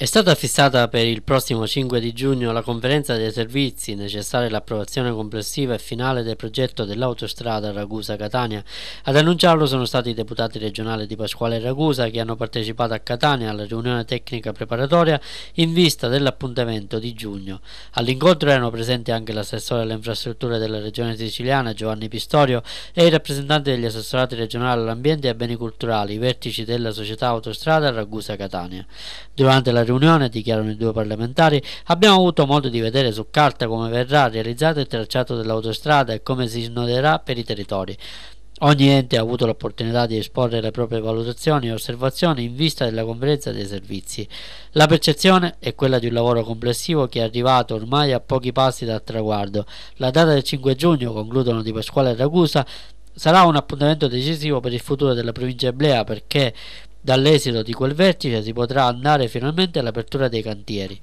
È stata fissata per il prossimo 5 di giugno la conferenza dei servizi necessaria all'approvazione complessiva e finale del progetto dell'autostrada Ragusa-Catania. Ad annunciarlo sono stati i deputati regionali di Pasquale e Ragusa che hanno partecipato a Catania alla riunione tecnica preparatoria in vista dell'appuntamento di giugno. All'incontro erano presenti anche l'assessore alle infrastrutture della regione siciliana Giovanni Pistorio e i rappresentanti degli assessorati regionali all'ambiente e ai beni culturali, i vertici della società autostrada Ragusa-Catania. Durante la riunione, dichiarano i due parlamentari, abbiamo avuto modo di vedere su carta come verrà realizzato il tracciato dell'autostrada e come si snoderà per i territori. Ogni ente ha avuto l'opportunità di esporre le proprie valutazioni e osservazioni in vista della conferenza dei servizi. La percezione è quella di un lavoro complessivo che è arrivato ormai a pochi passi dal traguardo. La data del 5 giugno, concludono di Pasquale Ragusa, sarà un appuntamento decisivo per il futuro della provincia eblea perché Dall'esito di quel vertice si potrà andare finalmente all'apertura dei cantieri.